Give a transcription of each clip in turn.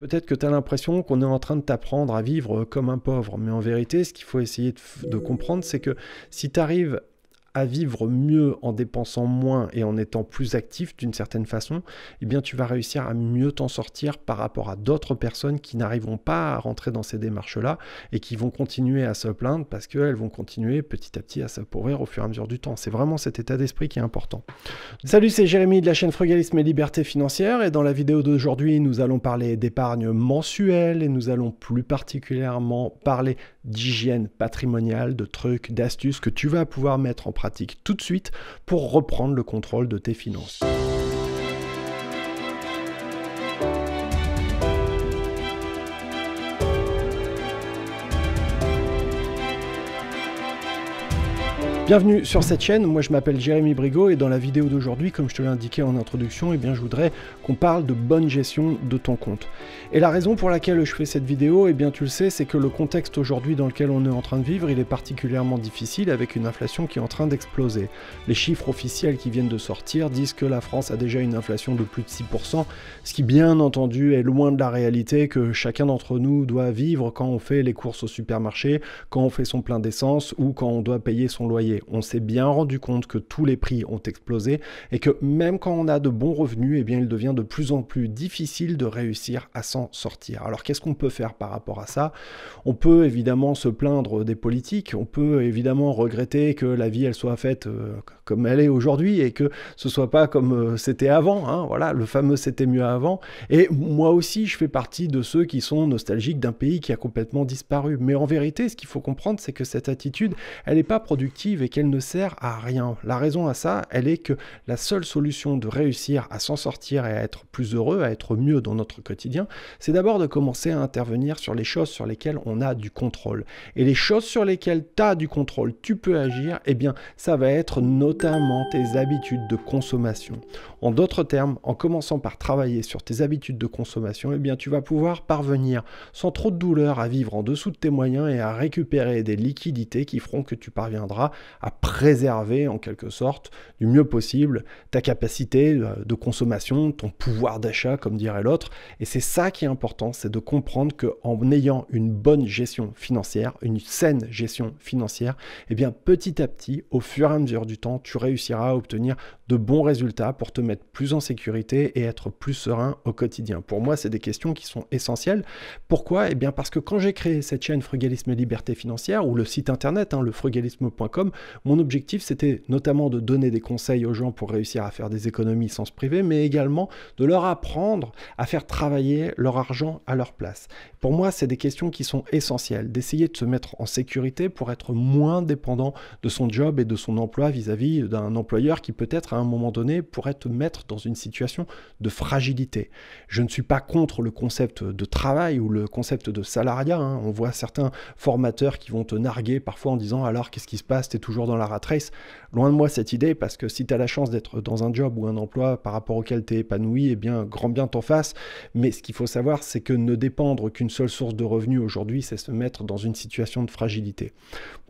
Peut-être que tu as l'impression qu'on est en train de t'apprendre à vivre comme un pauvre, mais en vérité, ce qu'il faut essayer de, comprendre, c'est que si tu arrives à vivre mieux en dépensant moins et en étant plus actif d'une certaine façon, eh bien tu vas réussir à mieux t'en sortir par rapport à d'autres personnes qui n'arriveront pas à rentrer dans ces démarches-là et qui vont continuer à se plaindre parce qu'elles vont continuer petit à petit à pourrir au fur et à mesure du temps. C'est vraiment cet état d'esprit qui est important. Salut, c'est Jérémy de la chaîne Frugalisme et Liberté Financière et dans la vidéo d'aujourd'hui, nous allons parler d'épargne mensuelle et nous allons plus particulièrement parler d'hygiène patrimoniale, de trucs, d'astuces que tu vas pouvoir mettre en pratique tout de suite pour reprendre le contrôle de tes finances. Bienvenue sur cette chaîne, moi je m'appelle Jérémy Brigo et dans la vidéo d'aujourd'hui, comme je te l'ai indiqué en introduction, et eh bien, je voudrais qu'on parle de bonne gestion de ton compte. Et la raison pour laquelle je fais cette vidéo, et eh bien, tu le sais, c'est que le contexte aujourd'hui dans lequel on est en train de vivre, il est particulièrement difficile avec une inflation qui est en train d'exploser. Les chiffres officiels qui viennent de sortir disent que la France a déjà une inflation de plus de 6%, ce qui bien entendu est loin de la réalité que chacun d'entre nous doit vivre quand on fait les courses au supermarché, quand on fait son plein d'essence ou quand on doit payer son loyer. On s'est bien rendu compte que tous les prix ont explosé et que même quand on a de bons revenus, eh bien, il devient de plus en plus difficile de réussir à s'en sortir. Alors qu'est-ce qu'on peut faire par rapport à ça On peut évidemment se plaindre des politiques, on peut évidemment regretter que la vie elle soit faite euh, comme elle est aujourd'hui et que ce soit pas comme euh, c'était avant. Hein, voilà, le fameux c'était mieux avant. Et moi aussi, je fais partie de ceux qui sont nostalgiques d'un pays qui a complètement disparu. Mais en vérité, ce qu'il faut comprendre, c'est que cette attitude, elle n'est pas productive qu'elle ne sert à rien. La raison à ça, elle est que la seule solution de réussir à s'en sortir et à être plus heureux, à être mieux dans notre quotidien, c'est d'abord de commencer à intervenir sur les choses sur lesquelles on a du contrôle. Et les choses sur lesquelles tu as du contrôle, tu peux agir, eh bien, ça va être notamment tes habitudes de consommation. En d'autres termes, en commençant par travailler sur tes habitudes de consommation, eh bien, tu vas pouvoir parvenir sans trop de douleur à vivre en dessous de tes moyens et à récupérer des liquidités qui feront que tu parviendras à préserver en quelque sorte du mieux possible ta capacité euh, de consommation, ton pouvoir d'achat comme dirait l'autre. Et c'est ça qui est important, c'est de comprendre qu'en ayant une bonne gestion financière, une saine gestion financière, eh bien petit à petit, au fur et à mesure du temps, tu réussiras à obtenir de bons résultats pour te mettre plus en sécurité et être plus serein au quotidien. Pour moi, c'est des questions qui sont essentielles. Pourquoi Eh bien parce que quand j'ai créé cette chaîne Frugalisme et Liberté Financière, ou le site internet, hein, le frugalisme.com, mon objectif, c'était notamment de donner des conseils aux gens pour réussir à faire des économies sans se priver, mais également de leur apprendre à faire travailler leur argent à leur place. Pour moi, c'est des questions qui sont essentielles, d'essayer de se mettre en sécurité pour être moins dépendant de son job et de son emploi vis-à-vis d'un employeur qui peut-être à un moment donné pourrait te mettre dans une situation de fragilité. Je ne suis pas contre le concept de travail ou le concept de salariat. Hein. On voit certains formateurs qui vont te narguer parfois en disant alors qu'est-ce qui se passe, t'es toujours dans la rat Loin de moi cette idée, parce que si tu as la chance d'être dans un job ou un emploi par rapport auquel tu es épanoui, et eh bien, grand bien t'en fasse. Mais ce qu'il faut savoir, c'est que ne dépendre qu'une seule source de revenus aujourd'hui, c'est se mettre dans une situation de fragilité.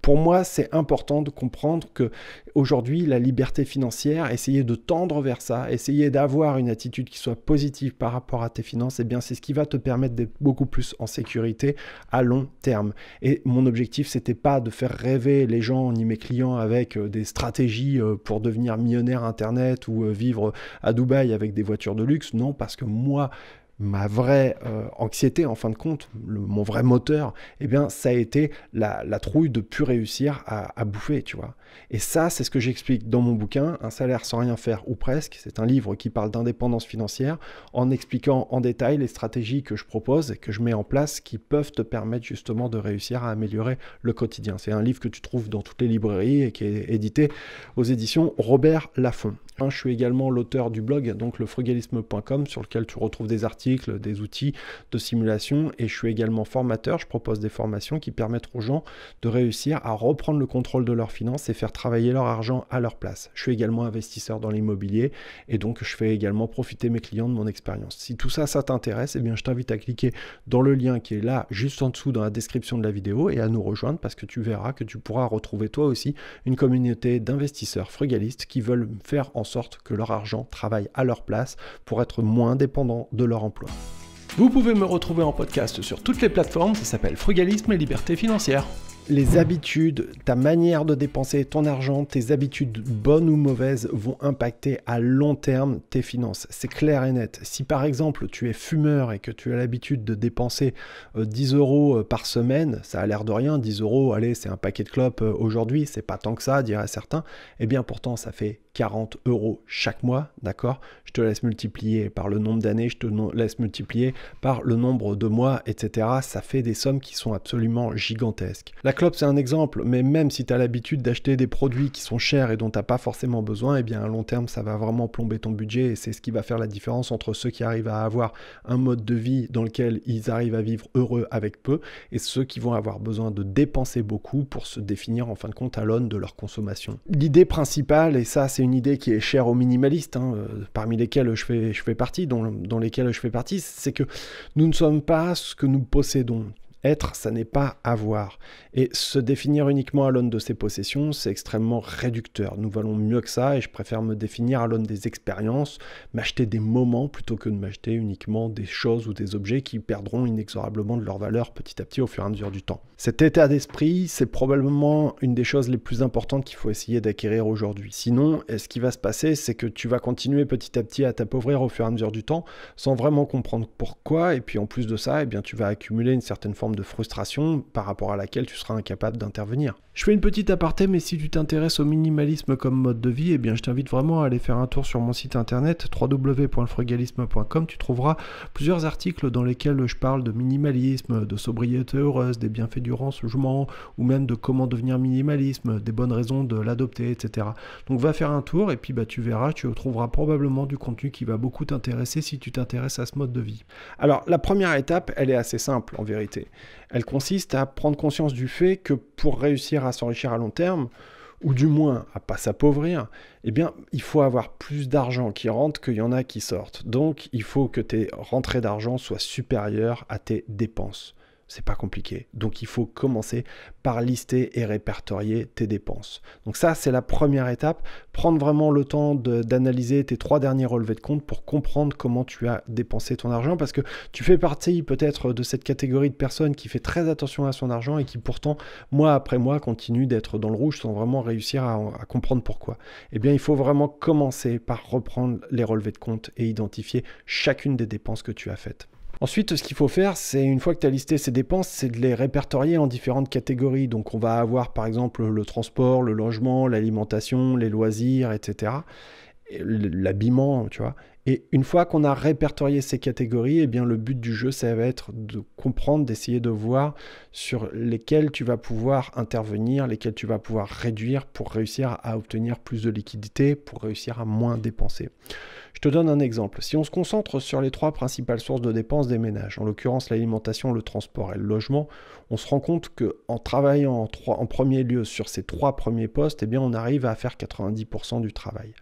Pour moi, c'est important de comprendre que aujourd'hui, la liberté financière, essayer de tendre vers ça, essayer d'avoir une attitude qui soit positive par rapport à tes finances, et eh bien, c'est ce qui va te permettre d'être beaucoup plus en sécurité à long terme. Et mon objectif, c'était pas de faire rêver les gens ni mettant avec euh, des stratégies euh, pour devenir millionnaire Internet ou euh, vivre à Dubaï avec des voitures de luxe. Non, parce que moi, ma vraie euh, anxiété, en fin de compte, mon vrai moteur, eh bien, ça a été la, trouille de plus réussir à, à, bouffer, tu vois. Et ça, c'est ce que j'explique dans mon bouquin, Un salaire sans rien faire ou presque. C'est un livre qui parle d'indépendance financière en expliquant en détail les stratégies que je propose et que je mets en place qui peuvent te permettre justement de réussir à améliorer le quotidien. C'est un livre que tu trouves dans toutes les librairies et qui est édité aux éditions Robert Laffont. Hein, je suis également l'auteur du blog, donc le frugalisme.com, sur lequel tu retrouves des articles, des outils de simulation. Et je suis également formateur. Je propose des formations qui permettent aux gens de réussir à reprendre le contrôle de leurs finances et faire travailler leur argent à leur place. Je suis également investisseur dans l'immobilier et donc je fais également profiter mes clients de mon expérience. Si tout ça, ça t'intéresse, eh bien je t'invite à cliquer dans le lien qui est là, juste en dessous dans la description de la vidéo et à nous rejoindre parce que tu verras que tu pourras retrouver toi aussi une communauté d'investisseurs frugalistes qui veulent faire en sorte que leur argent travaille à leur place pour être moins dépendant de leur emploi. Vous pouvez me retrouver en podcast sur toutes les plateformes, ça s'appelle Frugalisme et Liberté financière les habitudes, ta manière de dépenser ton argent, tes habitudes bonnes ou mauvaises vont impacter à long terme tes finances. C'est clair et net. Si par exemple tu es fumeur et que tu as l'habitude de dépenser 10 euh, euros euh, par semaine, ça a l'air de rien, 10 euros, allez, c'est un paquet de clopes euh, aujourd'hui, c'est pas tant que ça, diraient certains. Eh bien pourtant, ça fait 40 euros chaque mois, d'accord Je te laisse multiplier par le nombre d'années, je te laisse multiplier par le nombre de mois, etc. Ça fait des sommes qui sont absolument gigantesques c'est un exemple, mais même si tu as l'habitude d'acheter des produits qui sont chers et dont tu pas forcément besoin, et eh bien à long terme, ça va vraiment plomber ton budget et c'est ce qui va faire la différence entre ceux qui arrivent à avoir un mode de vie dans lequel ils arrivent à vivre heureux avec peu et ceux qui vont avoir besoin de dépenser beaucoup pour se définir en fin de compte à l'aune de leur consommation. L'idée principale, et ça c'est une idée qui est chère aux minimalistes, hein, euh, parmi lesquels je fais, je fais partie, dans lesquels je fais partie, c'est que nous ne sommes pas ce que nous possédons. Être, ça n'est pas avoir. Et se définir uniquement à l'aune de ses possessions, c'est extrêmement réducteur. Nous valons mieux que ça et je préfère me définir à l'aune des expériences, m'acheter des moments plutôt que de m'acheter uniquement des choses ou des objets qui perdront inexorablement de leur valeur petit à petit au fur et à mesure du temps. Cet état d'esprit, c'est probablement une des choses les plus importantes qu'il faut essayer d'acquérir aujourd'hui. Sinon, ce qui va se passer, c'est que tu vas continuer petit à petit à t'appauvrir au fur et à mesure du temps sans vraiment comprendre pourquoi et puis en plus de ça, eh bien, tu vas accumuler une certaine forme de frustration par rapport à laquelle tu seras incapable d'intervenir. Je fais une petite aparté, mais si tu t'intéresses au minimalisme comme mode de vie, eh bien je t'invite vraiment à aller faire un tour sur mon site internet www.frugalisme.com. Tu trouveras plusieurs articles dans lesquels je parle de minimalisme, de sobriété heureuse, des bienfaits du rangement, ou même de comment devenir minimalisme, des bonnes raisons de l'adopter, etc. Donc va faire un tour et puis bah, tu verras, tu trouveras probablement du contenu qui va beaucoup t'intéresser si tu t'intéresses à ce mode de vie. Alors la première étape, elle est assez simple en vérité. Elle consiste à prendre conscience du fait que pour réussir à s'enrichir à long terme, ou du moins à pas s'appauvrir, eh bien, il faut avoir plus d'argent qui rentre qu'il y en a qui sortent. Donc, il faut que tes rentrées d'argent soient supérieures à tes dépenses. C'est pas compliqué. Donc il faut commencer par lister et répertorier tes dépenses. Donc ça, c'est la première étape. Prendre vraiment le temps d'analyser tes trois derniers relevés de compte pour comprendre comment tu as dépensé ton argent parce que tu fais partie peut-être de cette catégorie de personnes qui fait très attention à son argent et qui pourtant, mois après mois, continue d'être dans le rouge sans vraiment réussir à, à comprendre pourquoi. Eh bien, il faut vraiment commencer par reprendre les relevés de compte et identifier chacune des dépenses que tu as faites. Ensuite, ce qu'il faut faire, c'est une fois que tu as listé ces dépenses, c'est de les répertorier en différentes catégories. Donc on va avoir par exemple le transport, le logement, l'alimentation, les loisirs, etc. L'habillement, tu vois. Et une fois qu'on a répertorié ces catégories, eh bien le but du jeu, ça va être de comprendre, d'essayer de voir sur lesquelles tu vas pouvoir intervenir, lesquelles tu vas pouvoir réduire pour réussir à obtenir plus de liquidités, pour réussir à moins dépenser. Je te donne un exemple. Si on se concentre sur les trois principales sources de dépenses des ménages, en l'occurrence l'alimentation, le transport et le logement, on se rend compte que en travaillant en, trois, en, premier lieu sur ces trois premiers postes, et eh bien, on arrive à faire 90% du travail.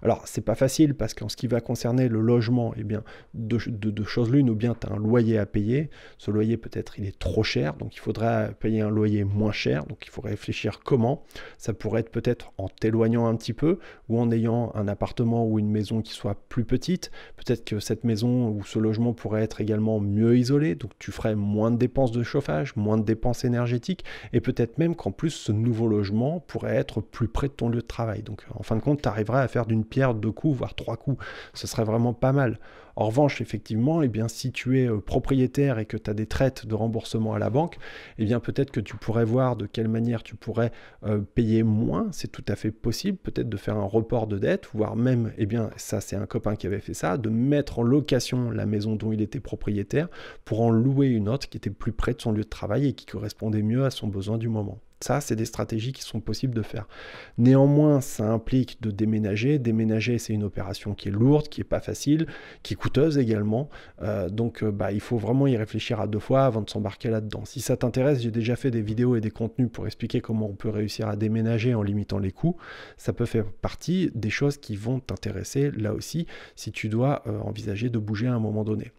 Alors, c'est pas facile parce qu'en ce qui va concerner le logement, et eh bien, deux, choses l'une, ou bien tu as un loyer à payer. Ce loyer, peut-être, il est trop cher, donc il faudrait payer un loyer moins cher, donc il faut réfléchir comment. Ça pourrait être peut-être en t'éloignant un petit peu ou en ayant un appartement ou une maison qui soit plus petite, peut-être que cette maison ou ce logement pourrait être également mieux isolé, donc tu ferais moins de dépenses de chauffage, moins de dépenses énergétiques, et peut-être même qu'en plus ce nouveau logement pourrait être plus près de ton lieu de travail. Donc en fin de compte, tu arriverais à faire d'une pierre deux coups, voire trois coups. Ce serait vraiment pas mal. En revanche, effectivement, eh bien, si tu es euh, propriétaire et que tu as des traites de remboursement à la banque, et eh bien peut-être que tu pourrais voir de quelle manière tu pourrais euh, payer moins. C'est tout à fait possible, peut-être de faire un report de dette, voire même, et eh bien, ça c'est un copain qui avait fait ça, de mettre en location la maison dont il était propriétaire pour en louer une autre qui était plus près de son lieu de travail et qui correspondait mieux à son besoin du moment. Ça, c'est des stratégies qui sont possibles de faire. Néanmoins, ça implique de déménager. Déménager, c'est une opération qui est lourde, qui n'est pas facile, qui est coûteuse également. Euh, donc, euh, bah, il faut vraiment y réfléchir à deux fois avant de s'embarquer là-dedans. Si ça t'intéresse, j'ai déjà fait des vidéos et des contenus pour expliquer comment on peut réussir à déménager en limitant les coûts. Ça peut faire partie des choses qui vont t'intéresser là aussi si tu dois euh, envisager de bouger à un moment donné.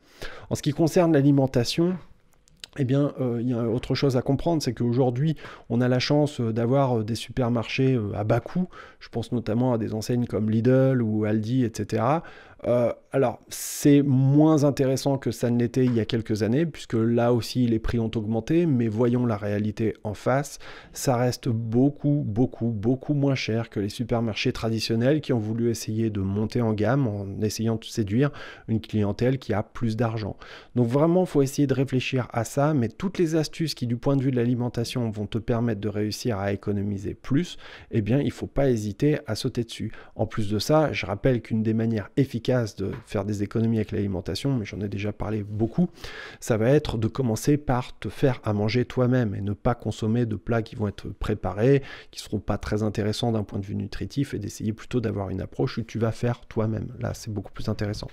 En ce qui concerne l'alimentation, eh bien, euh, il y a autre chose à comprendre, c'est qu'aujourd'hui, on a la chance euh, d'avoir euh, des supermarchés à bas coût. Je pense notamment à des enseignes comme Lidl ou Aldi, etc. Euh, alors, c'est moins intéressant que ça ne l'était il y a quelques années, puisque là aussi les prix ont augmenté, mais voyons la réalité en face, ça reste beaucoup, beaucoup, beaucoup moins cher que les supermarchés traditionnels qui ont voulu essayer de monter en gamme en essayant de séduire une clientèle qui a plus d'argent. Donc vraiment, il faut essayer de réfléchir à ça, mais toutes les astuces qui, du point de vue de l'alimentation, vont te permettre de réussir à économiser plus, eh bien, il ne faut pas hésiter à sauter dessus. En plus de ça, je rappelle qu'une des manières efficaces de faire des économies avec l'alimentation, mais j'en ai déjà parlé beaucoup, ça va être de commencer par te faire à manger toi-même et ne pas consommer de plats qui vont être préparés, qui seront pas très intéressants d'un point de vue nutritif et d'essayer plutôt d'avoir une approche où tu vas faire toi-même. Là, c'est beaucoup plus intéressant.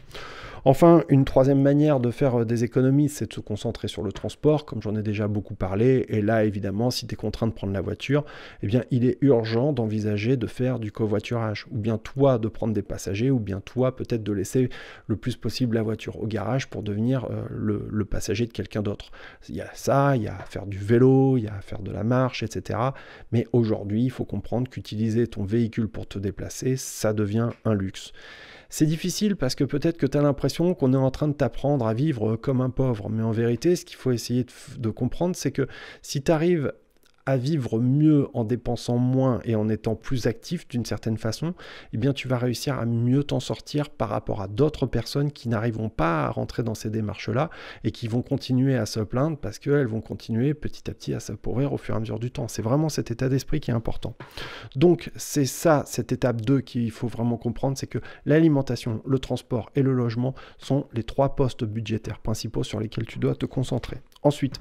Enfin, une troisième manière de faire euh, des économies, c'est de se concentrer sur le transport, comme j'en ai déjà beaucoup parlé. Et là, évidemment, si tu es contraint de prendre la voiture, eh bien, il est urgent d'envisager de faire du covoiturage, ou bien toi de prendre des passagers, ou bien toi peut-être de laisser le plus possible la voiture au garage pour devenir euh, le, passager de quelqu'un d'autre. Il y a ça, il y a faire du vélo, il y a faire de la marche, etc. Mais aujourd'hui, il faut comprendre qu'utiliser ton véhicule pour te déplacer, ça devient un luxe. C'est difficile parce que peut-être que tu as l'impression qu'on est en train de t'apprendre à vivre comme un pauvre, mais en vérité, ce qu'il faut essayer de, comprendre, c'est que si tu arrives à vivre mieux en dépensant moins et en étant plus actif d'une certaine façon, eh bien tu vas réussir à mieux t'en sortir par rapport à d'autres personnes qui n'arriveront pas à rentrer dans ces démarches-là et qui vont continuer à se plaindre parce qu'elles vont continuer petit à petit à s'appauvrir au fur et à mesure du temps. C'est vraiment cet état d'esprit qui est important. Donc c'est ça, cette étape 2 qu'il faut vraiment comprendre, c'est que l'alimentation, le transport et le logement sont les trois postes budgétaires principaux sur lesquels tu dois te concentrer. Ensuite,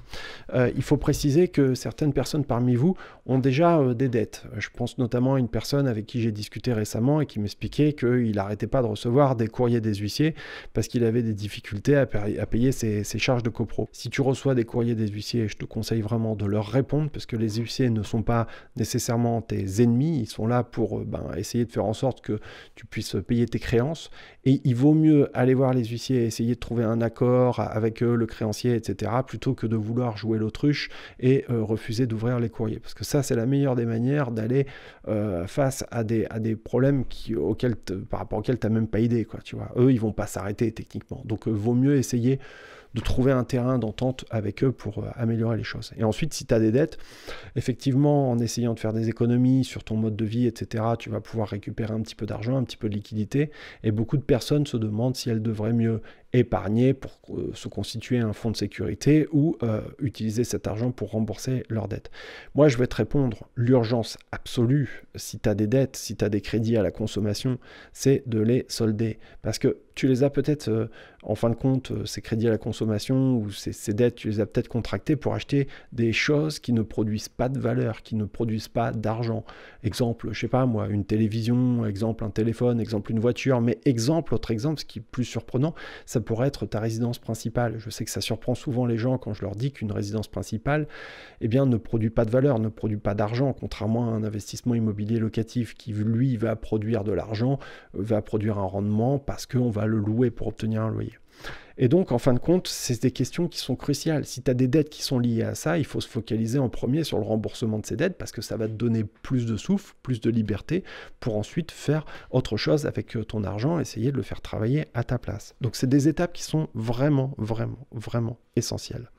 euh, il faut préciser que certaines personnes parmi vous ont déjà euh, des dettes. Je pense notamment à une personne avec qui j'ai discuté récemment et qui m'expliquait qu'il n'arrêtait pas de recevoir des courriers des huissiers parce qu'il avait des difficultés à, payer ses, charges de copro. Si tu reçois des courriers des huissiers, je te conseille vraiment de leur répondre parce que les huissiers ne sont pas nécessairement tes ennemis, ils sont là pour euh, ben, essayer de faire en sorte que tu puisses payer tes créances et il vaut mieux aller voir les huissiers et essayer de trouver un accord avec eux, le créancier, etc. plutôt que de vouloir jouer l'autruche et euh, refuser d'ouvrir les courriers. Parce que ça, c'est la meilleure des manières d'aller euh, face à des, à des problèmes qui, auxquels par rapport auxquels tu n'as même pas idée. Quoi, tu vois. Eux, ils vont pas s'arrêter techniquement. Donc, euh, vaut mieux essayer de trouver un terrain d'entente avec eux pour euh, améliorer les choses. Et ensuite, si tu as des dettes, effectivement, en essayant de faire des économies sur ton mode de vie, etc., tu vas pouvoir récupérer un petit peu d'argent, un petit peu de liquidité. Et beaucoup de personnes se demandent si elles devraient mieux épargner pour euh, se constituer un fonds de sécurité ou euh, utiliser cet argent pour rembourser leurs dettes. Moi, je vais te répondre, l'urgence absolue, si tu as des dettes, si tu as des crédits à la consommation, c'est de les solder. Parce que tu les as peut-être, euh, en fin de compte, euh, ces crédits à la consommation ou ces, dettes, tu les as peut-être contractées pour acheter des choses qui ne produisent pas de valeur, qui ne produisent pas d'argent. Exemple, je sais pas moi, une télévision, exemple un téléphone, exemple une voiture, mais exemple, autre exemple, ce qui est plus surprenant, ça pourrait être ta résidence principale. Je sais que ça surprend souvent les gens quand je leur dis qu'une résidence principale, eh bien, ne produit pas de valeur, ne produit pas d'argent, contrairement à un investissement immobilier locatif qui, lui, va produire de l'argent, euh, va produire un rendement parce qu'on va le louer pour obtenir un loyer. Et donc, en fin de compte, c'est des questions qui sont cruciales. Si tu as des dettes qui sont liées à ça, il faut se focaliser en premier sur le remboursement de ces dettes parce que ça va te donner plus de souffle, plus de liberté pour ensuite faire autre chose avec euh, ton argent, essayer de le faire travailler à ta place. Donc, c'est des étapes qui sont vraiment, vraiment, vraiment essentielles.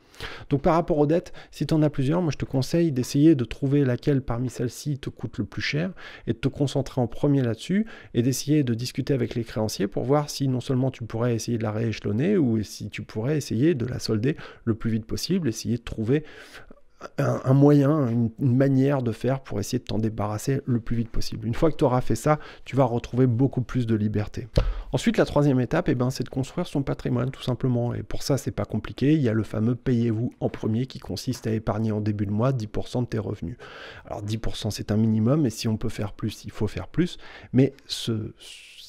Donc par rapport aux dettes, si tu en as plusieurs, moi je te conseille d'essayer de trouver laquelle parmi celles-ci te coûte le plus cher et de te concentrer en premier là-dessus et d'essayer de discuter avec les créanciers pour voir si non seulement tu pourrais essayer de la rééchelonner ou si tu pourrais essayer de la solder le plus vite possible, essayer de trouver un, moyen, une, manière de faire pour essayer de t'en débarrasser le plus vite possible. Une fois que tu auras fait ça, tu vas retrouver beaucoup plus de liberté. Ensuite, la troisième étape, eh ben, c'est de construire son patrimoine, tout simplement. Et pour ça, c'est pas compliqué. Il y a le fameux payez-vous en premier qui consiste à épargner en début de mois 10% de tes revenus. Alors 10%, c'est un minimum, et si on peut faire plus, il faut faire plus. Mais ce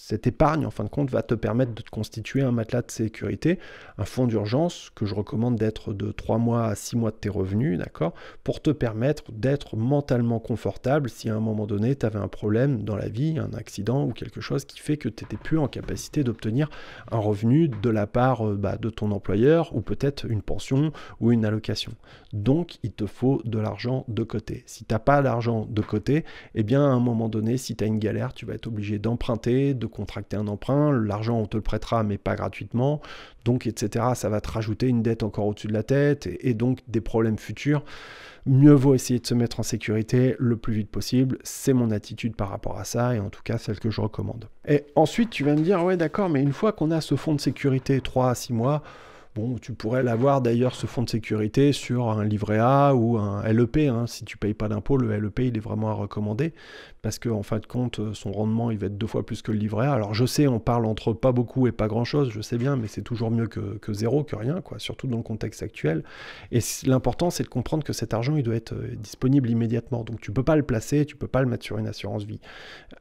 cette épargne, en fin de compte, va te permettre de te constituer un matelas de sécurité, un fonds d'urgence que je recommande d'être de 3 mois à 6 mois de tes revenus, d'accord, pour te permettre d'être mentalement confortable si à un moment donné, tu avais un problème dans la vie, un accident ou quelque chose qui fait que tu n'étais plus en capacité d'obtenir un revenu de la part euh, bah, de ton employeur ou peut-être une pension ou une allocation. Donc, il te faut de l'argent de côté. Si tu n'as pas l'argent de côté, eh bien, à un moment donné, si tu as une galère, tu vas être obligé d'emprunter, de contracter un emprunt, l'argent on te le prêtera mais pas gratuitement, donc etc. Ça va te rajouter une dette encore au-dessus de la tête et, donc des problèmes futurs. Mieux vaut essayer de se mettre en sécurité le plus vite possible. C'est mon attitude par rapport à ça et en tout cas celle que je recommande. Et ensuite tu vas me dire ouais d'accord mais une fois qu'on a ce fonds de sécurité 3 à 6 mois, Bon, tu pourrais l'avoir d'ailleurs ce fonds de sécurité sur un livret A ou un LEP. Hein. Si tu payes pas d'impôt, le LEP il est vraiment à recommander parce qu'en en fin de compte, son rendement il va être deux fois plus que le livret A. Alors je sais, on parle entre pas beaucoup et pas grand chose, je sais bien, mais c'est toujours mieux que, zéro, que rien, quoi, surtout dans le contexte actuel. Et l'important c'est de comprendre que cet argent il doit être euh, disponible immédiatement. Donc tu peux pas le placer, tu peux pas le mettre sur une assurance vie.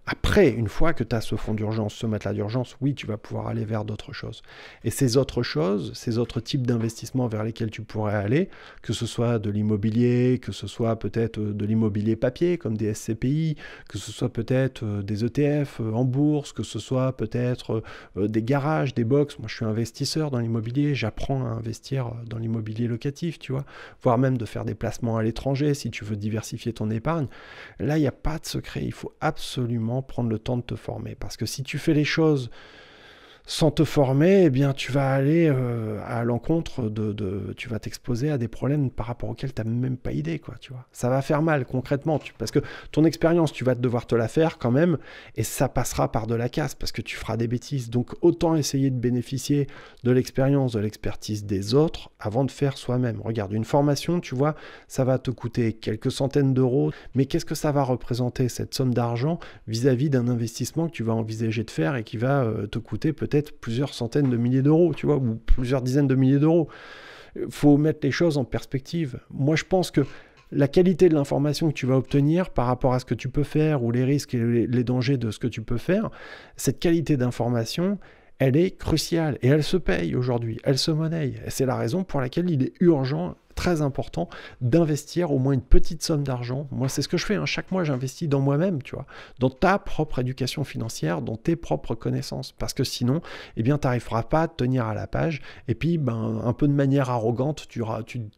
Après, une fois que tu as ce fonds d'urgence, ce matelas d'urgence, oui, tu vas pouvoir aller vers d'autres choses. Et ces autres choses, ces autres type types d'investissements vers lesquels tu pourrais aller, que ce soit de l'immobilier, que ce soit peut-être euh, de l'immobilier papier comme des SCPI, que ce soit peut-être euh, des ETF euh, en bourse, que ce soit peut-être des garages, des box. Moi, je suis investisseur dans l'immobilier, j'apprends à investir dans l'immobilier locatif, tu vois, voire même de faire des placements à l'étranger si tu veux diversifier ton épargne. Là, il n'y a pas de secret, il faut absolument prendre le temps de te former parce que si tu fais les choses sans te former, eh bien, tu vas aller euh, à l'encontre de, Tu vas t'exposer à des problèmes par rapport auxquels tu n'as même pas idée, quoi, tu vois. Ça va faire mal, concrètement, parce que ton expérience, tu vas devoir te la faire quand même, et ça passera par de la casse, parce que tu feras des bêtises. Donc, autant essayer de bénéficier de l'expérience, de l'expertise des autres, avant de faire soi-même. Regarde, une formation, tu vois, ça va te coûter quelques centaines d'euros, mais qu'est-ce que ça va représenter, cette somme d'argent, vis-à-vis d'un investissement que tu vas envisager de faire et qui va euh, te coûter peut-être peut plusieurs centaines de milliers d'euros, tu vois, ou plusieurs dizaines de milliers d'euros. faut mettre les choses en perspective. Moi, je pense que la qualité de l'information que tu vas obtenir par rapport à ce que tu peux faire ou les risques et les, dangers de ce que tu peux faire, cette qualité d'information, elle est cruciale et elle se paye aujourd'hui, elle se monnaie. C'est la raison pour laquelle il est urgent très important d'investir au moins une petite somme d'argent. Moi, c'est ce que je fais. Hein. Chaque mois, j'investis dans moi-même, tu vois, dans ta propre éducation financière, dans tes propres connaissances. Parce que sinon, eh bien, tu n'arriveras pas à tenir à la page. Et puis, ben, un peu de manière arrogante, tu,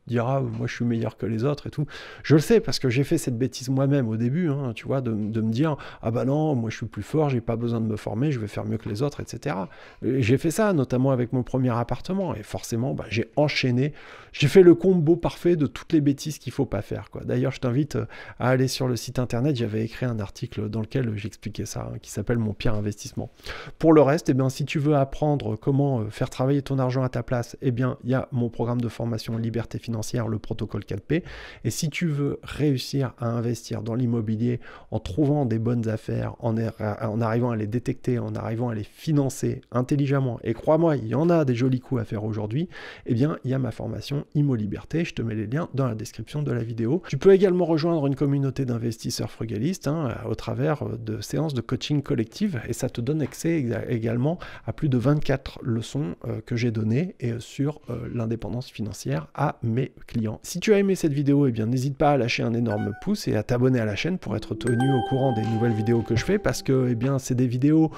diras, moi, je suis meilleur que les autres et tout. Je le sais parce que j'ai fait cette bêtise moi-même au début, hein, tu vois, de, me dire, ah bah ben non, moi, je suis plus fort, j'ai pas besoin de me former, je vais faire mieux que les autres, etc. J'ai fait ça, notamment avec mon premier appartement. Et forcément, bah, j'ai enchaîné. J'ai fait le combo parfait de toutes les bêtises qu'il faut pas faire. Quoi. D'ailleurs, je t'invite euh, à aller sur le site internet. J'avais écrit un article dans lequel j'expliquais ça, hein, qui s'appelle Mon pire investissement. Pour le reste, et eh bien, si tu veux apprendre comment euh, faire travailler ton argent à ta place, et eh bien, il y a mon programme de formation Liberté financière, le protocole 4P. Et si tu veux réussir à investir dans l'immobilier en trouvant des bonnes affaires, en, er-, en arrivant à les détecter, en arrivant à les financer intelligemment, et crois-moi, il y en a des jolis coups à faire aujourd'hui, eh bien, il y a ma formation Immo Liberté je te mets les liens dans la description de la vidéo. Tu peux également rejoindre une communauté d'investisseurs frugalistes hein, au travers de séances de coaching collective et ça te donne accès également à plus de 24 leçons euh, que j'ai données et sur euh, l'indépendance financière à mes clients. Si tu as aimé cette vidéo, eh bien n'hésite pas à lâcher un énorme pouce et à t'abonner à la chaîne pour être tenu au courant des nouvelles vidéos que je fais parce que eh bien c'est des vidéos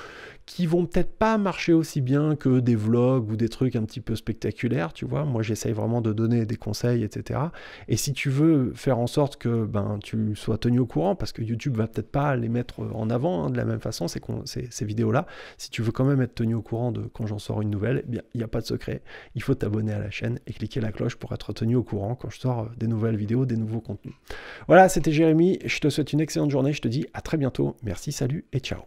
qui vont peut-être pas marcher aussi bien que des vlogs ou des trucs un petit peu spectaculaires, tu vois. Moi, j'essaye vraiment de donner des conseils, etc. Et si tu veux faire en sorte que ben, tu sois tenu au courant, parce que YouTube va peut-être pas les mettre en avant hein, de la même façon, ces, vidéos-là, si tu veux quand même être tenu au courant de quand j'en sors une nouvelle, eh il n'y a pas de secret. Il faut t'abonner à la chaîne et cliquer la cloche pour être tenu au courant quand je sors euh, des nouvelles vidéos, des nouveaux contenus. Voilà, c'était Jérémy. Je te souhaite une excellente journée. Je te dis à très bientôt. Merci, salut et ciao.